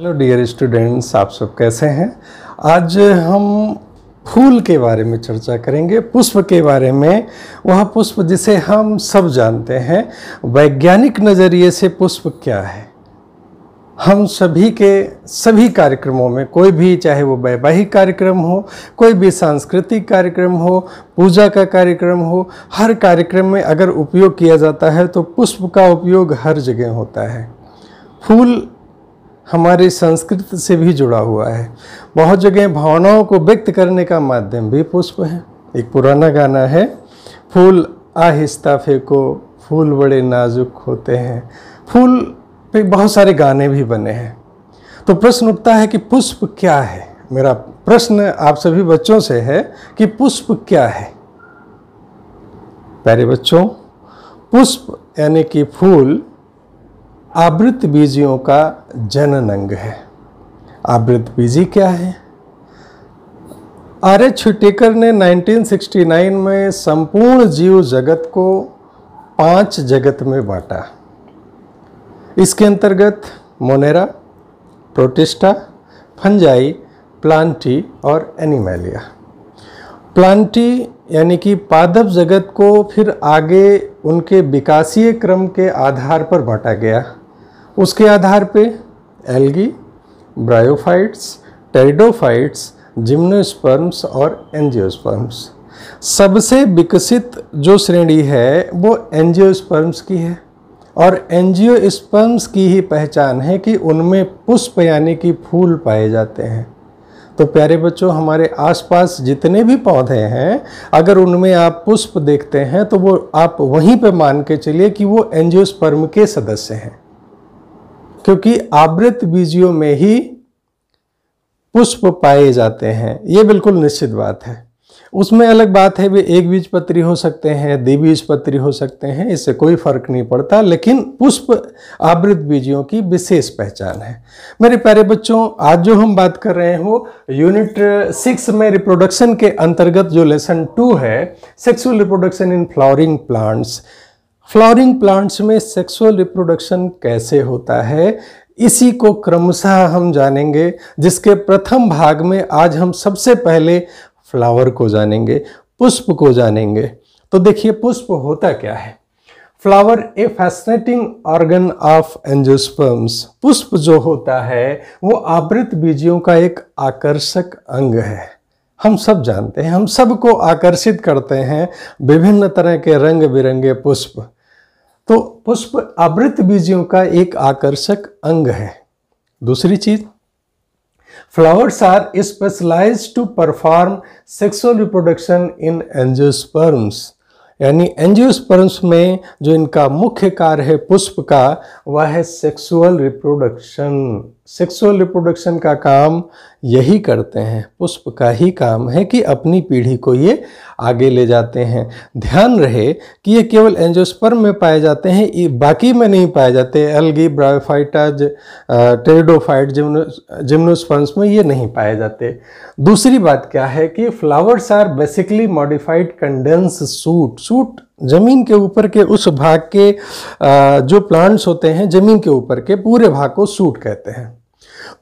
hello dear students आप सब कैसे हैं आज हम फूल के बारे में चर्चा करेंगे पुष्प के बारे में वह पुष्प जिसे हम सब जानते हैं वैज्ञानिक नज़रिए से पुष्प क्या है हम सभी के सभी कार्यक्रमों में कोई भी चाहे वो वैवाहिक कार्यक्रम हो कोई भी सांस्कृतिक कार्यक्रम हो पूजा का कार्यक्रम हो हर कार्यक्रम में अगर उपयोग किया जाता है तो पुष्प का उपयोग हर जगह होता है फूल हमारी संस्कृति से भी जुड़ा हुआ है बहुत जगह भावनाओं को व्यक्त करने का माध्यम भी पुष्प है एक पुराना गाना है फूल आहिस्ता फेंको फूल बड़े नाजुक होते हैं फूल पे बहुत सारे गाने भी बने हैं तो प्रश्न उठता है कि पुष्प क्या है मेरा प्रश्न आप सभी बच्चों से है कि पुष्प क्या है प्यारे बच्चों पुष्प यानी कि फूल आवृत बीजियों का जनन अंग है आवृत बीजी क्या है आर एच छुटेकर ने 1969 में संपूर्ण जीव जगत को पांच जगत में बांटा इसके अंतर्गत मोनेरा प्रोटिस्टा फंजाई प्लांटी और एनिमेलिया प्लांटी यानी कि पादप जगत को फिर आगे उनके विकासीय क्रम के आधार पर बांटा गया उसके आधार पे एल्गी ब्रायोफाइट्स टेरिडोफाइट्स जिम्नोस्पर्म्स और एनजियोस्पर्म्स सबसे विकसित जो श्रेणी है वो एनजियोस्पर्म्स की है और एनजियोस्पर्म्स की ही पहचान है कि उनमें पुष्प यानी कि फूल पाए जाते हैं तो प्यारे बच्चों हमारे आसपास जितने भी पौधे हैं अगर उनमें आप पुष्प देखते हैं तो वो आप वहीं पे मान के चलिए कि वो एनजियोस्पर्म के सदस्य हैं क्योंकि आवृत बीजियों में ही पुष्प पाए जाते हैं ये बिल्कुल निश्चित बात है उसमें अलग बात है वे एक बीज पत्री हो सकते हैं द्विबीज पत्री हो सकते हैं इससे कोई फर्क नहीं पड़ता लेकिन पुष्प आवृत बीजियों की विशेष पहचान है मेरे प्यारे बच्चों आज जो हम बात कर रहे हो यूनिट सिक्स में रिप्रोडक्शन के अंतर्गत जो लेसन टू है sexual reproduction in flowering plants flowering plants में सेक्सुअल रिप्रोडक्शन कैसे होता है इसी को क्रमशः हम जानेंगे जिसके प्रथम भाग में आज हम सबसे पहले फ्लावर को जानेंगे पुष्प को जानेंगे तो देखिए पुष्प होता क्या है flower a fascinating organ of angiosperms पुष्प जो होता है वो आवृत बीजियों का एक आकर्षक अंग है हम सब जानते हैं हम सबको आकर्षित करते हैं विभिन्न तरह के रंग बिरंगे पुष्प तो पुष्प आवृत बीजियों का एक आकर्षक अंग है दूसरी चीज flowers are specialise to perform sexual reproduction in angiosperms यानी एंजियोस्पर्म्स में जो इनका मुख्य कार्य है पुष्प का वह है सेक्सुअल रिप्रोडक्शन सेक्सुअल रिप्रोडक्शन का काम यही करते हैं पुष्प का ही काम है कि अपनी पीढ़ी को ये आगे ले जाते हैं ध्यान रहे कि ये केवल एंजोस्पर्म में पाए जाते हैं बाकी में नहीं पाए जाते algae bryophyta pteridophyte gymno gymnosperms में ये नहीं पाए जाते दूसरी बात क्या है कि flowers are basically modified condense shoot shoot ज़मीन के ऊपर के उस भाग के जो प्लांट्स होते हैं ज़मीन के ऊपर के पूरे भाग को सूट कहते हैं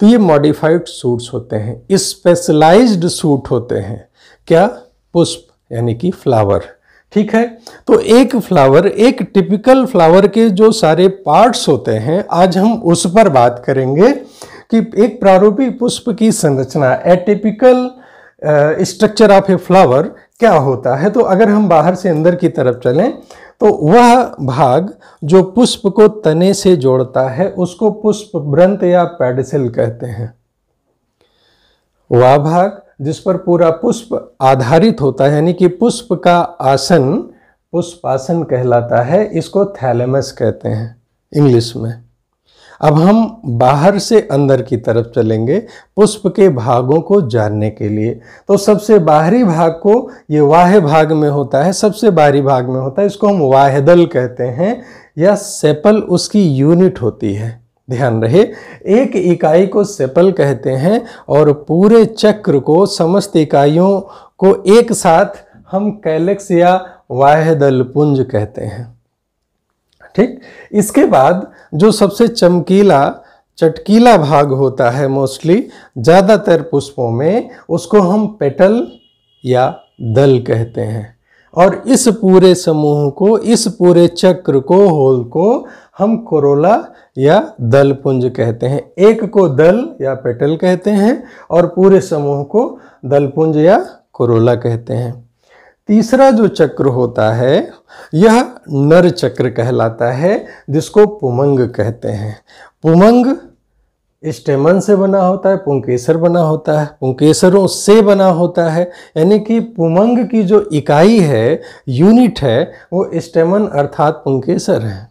तो ये मॉडिफाइड सूट्स होते हैं स्पेशलाइज्ड सूट होते हैं क्या पुष्प यानी कि फ्लावर ठीक है तो एक फ्लावर एक टिपिकल फ्लावर के जो सारे पार्ट्स होते हैं आज हम उस पर बात करेंगे कि एक प्रारूपी पुष्प की संरचना a typical structure of a flower क्या होता है तो अगर हम बाहर से अंदर की तरफ चलें तो वह भाग जो पुष्प को तने से जोड़ता है उसको पुष्प ब्रंथ या पेडसिल कहते हैं वह भाग जिस पर पूरा पुष्प आधारित होता है यानी कि पुष्प का आसन पुष्पासन कहलाता है इसको थैलेमस कहते हैं इंग्लिश में अब हम बाहर से अंदर की तरफ चलेंगे पुष्प के भागों को जानने के लिए तो सबसे बाहरी भाग को ये वाह भाग में होता है सबसे बाहरी भाग में होता है इसको हम वाहदल कहते हैं या सेपल उसकी यूनिट होती है ध्यान रहे एक इकाई को सेपल कहते हैं और पूरे चक्र को समस्त इकाइयों को एक साथ हम कैलेक्स या वाहदल पुंज कहते हैं ठीक इसके बाद जो सबसे चमकीला चटकीला भाग होता है मोस्टली ज़्यादातर पुष्पों में उसको हम पेटल या दल कहते हैं और इस पूरे समूह को इस पूरे चक्र को होल को हम कोरोला या दल पुंज कहते हैं एक को दल या पेटल कहते हैं और पूरे समूह को दलपुंज या कोरोला कहते हैं तीसरा जो चक्र होता है यह नर चक्र कहलाता है जिसको पुमंग कहते हैं पुमंग स्टेमन से बना होता है पुंकेसर बना होता है पुंकेसरों से बना होता है यानी कि पुमंग की जो इकाई है यूनिट है वो स्टेमन अर्थात पुंकेसर है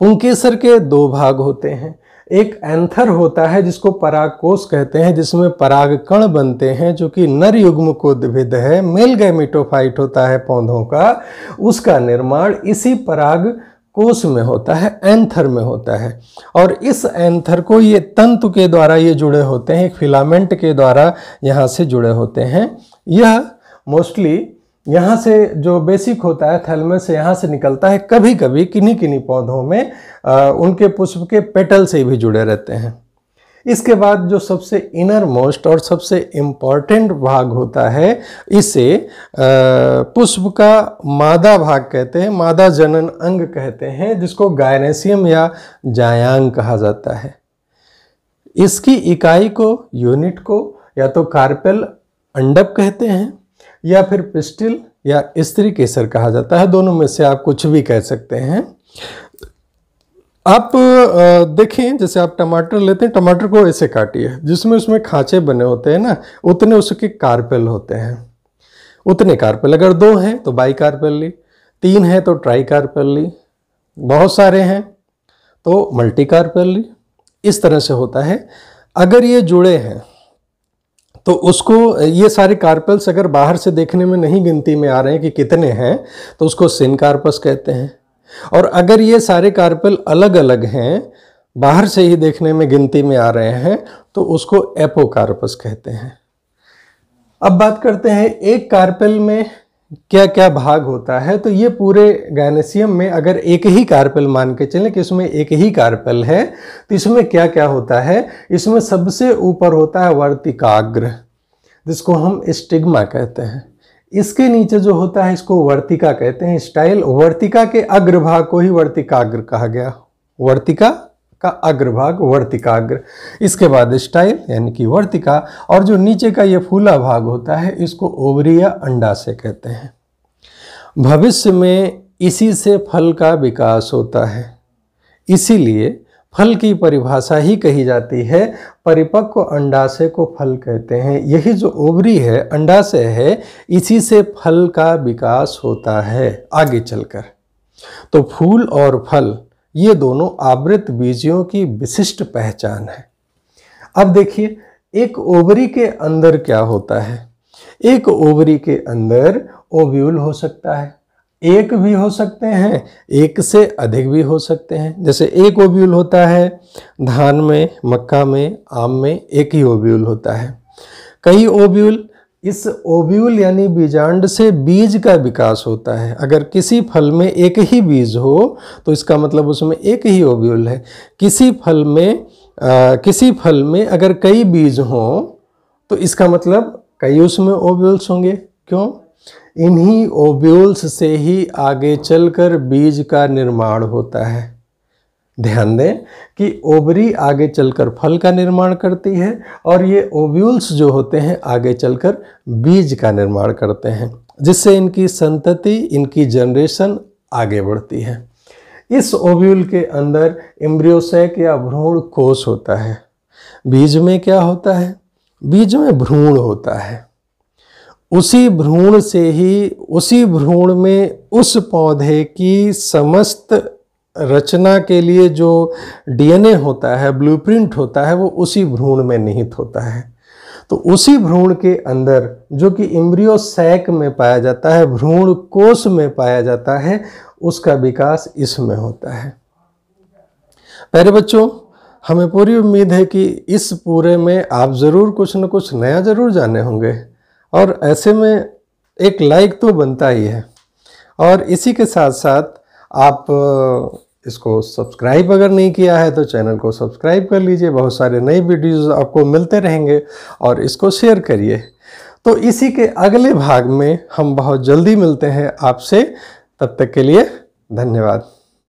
पुंकेसर के दो भाग होते हैं एक एंथर होता है जिसको परागकोश कहते हैं जिसमें पराग कण बनते हैं जो कि नर युग्म को द्विभिद है मेल गैमिटोफाइट होता है पौधों का उसका निर्माण इसी पराग कोश में होता है एंथर में होता है और इस एंथर को ये तंतु के द्वारा ये जुड़े होते हैं फिलामेंट के द्वारा यहाँ से जुड़े होते हैं यह मोस्टली यहाँ से जो बेसिक होता है थैलमस से यहाँ से निकलता है कभी कभी किन्हीं किन्हीं पौधों में आ, उनके पुष्प के पेटल से भी जुड़े रहते हैं इसके बाद जो सबसे इनर मोस्ट और सबसे इम्पॉर्टेंट भाग होता है इसे पुष्प का मादा भाग कहते हैं मादा जनन अंग कहते हैं जिसको गायनेसियम या जायांग कहा जाता है इसकी इकाई को यूनिट को या तो कार्पेल अंडप कहते हैं या फिर पिस्टिल या स्त्री केसर कहा जाता है दोनों में से आप कुछ भी कह सकते हैं आप देखें जैसे आप टमाटर लेते हैं टमाटर को ऐसे काटिए जिसमें उसमें खांचे बने होते हैं ना उतने उसके कार्पेल होते हैं उतने कार्पेल अगर दो हैं तो बाई कार्पेल ली तीन है तो ट्राई कार्पेल ली बहुत सारे हैं तो मल्टी कार्पेल ली इस तरह से होता है अगर ये जुड़े हैं तो उसको ये सारे कार्पल्स अगर बाहर से देखने में नहीं गिनती में आ रहे हैं कि कितने हैं तो उसको सिन कार्पस कहते हैं और अगर ये सारे कार्पल अलग अलग हैं बाहर से ही देखने में गिनती में आ रहे हैं तो उसको एपोकार्पस कहते हैं अब बात करते हैं एक कार्पल में क्या क्या भाग होता है तो ये पूरे गायनेसियम में अगर एक ही कार्पल मान के चलें कि इसमें एक ही कार्पल है तो इसमें क्या क्या होता है इसमें सबसे ऊपर होता है वर्तिकाग्र जिसको हम स्टिग्मा कहते हैं इसके नीचे जो होता है इसको वर्तिका कहते हैं स्टाइल वर्तिका के अग्रभाग को ही वर्तिकाग्र कहा गया वर्तिका का अग्रभाग वर्तिकाग्र इसके बाद स्टाइल यानी कि वर्तिका और जो नीचे का ये फूला भाग होता है इसको ओवरी या अंडा से कहते हैं भविष्य में इसी से फल का विकास होता है इसीलिए फल की परिभाषा ही कही जाती है परिपक्व अंडाशय को फल कहते हैं यही जो ओवरी है अंडाशय है इसी से फल का विकास होता है आगे चलकर तो फूल और फल ये दोनों आवृत बीजियों की विशिष्ट पहचान है अब देखिए एक ओवरी के अंदर क्या होता है एक ओवरी के अंदर ओव्यूल हो सकता है एक भी हो सकते हैं एक से अधिक भी हो सकते हैं जैसे एक ओव्यूल होता है धान में मक्का में आम में एक ही ओव्यूल होता है कई ओव्यूल इस ओव्यूल यानी बीजांड से बीज का विकास होता है अगर किसी फल में एक ही बीज हो तो इसका मतलब उसमें एक ही ओव्यूल है किसी फल में आ, किसी फल में अगर कई बीज हों तो इसका मतलब कई उसमें ओव्यूल्स होंगे क्यों इन्हीं ओव्यूल्स से ही आगे चलकर बीज का निर्माण होता है ध्यान दें कि ओवरी आगे चलकर फल का निर्माण करती है और ये ओव्यूल्स जो होते हैं आगे चलकर बीज का निर्माण करते हैं जिससे इनकी संतति इनकी जनरेशन आगे बढ़ती है इस ओव्यूल के अंदर इम्ब्रियोसैक या भ्रूण कोष होता है बीज में क्या होता है बीज में भ्रूण होता है उसी भ्रूण से ही उसी भ्रूण में उस पौधे की समस्त रचना के लिए जो डीएनए होता है ब्लूप्रिंट होता है वो उसी भ्रूण में निहित होता है तो उसी भ्रूण के अंदर जो कि इम्ब्रियो सैक में पाया जाता है भ्रूण कोष में पाया जाता है उसका विकास इसमें होता है पहले बच्चों हमें पूरी उम्मीद है कि इस पूरे में आप ज़रूर कुछ न कुछ नया ज़रूर जाने होंगे और ऐसे में एक लाइक तो बनता ही है और इसी के साथ साथ आप इसको सब्सक्राइब अगर नहीं किया है तो चैनल को सब्सक्राइब कर लीजिए बहुत सारे नए वीडियोस आपको मिलते रहेंगे और इसको शेयर करिए तो इसी के अगले भाग में हम बहुत जल्दी मिलते हैं आपसे तब तक के लिए धन्यवाद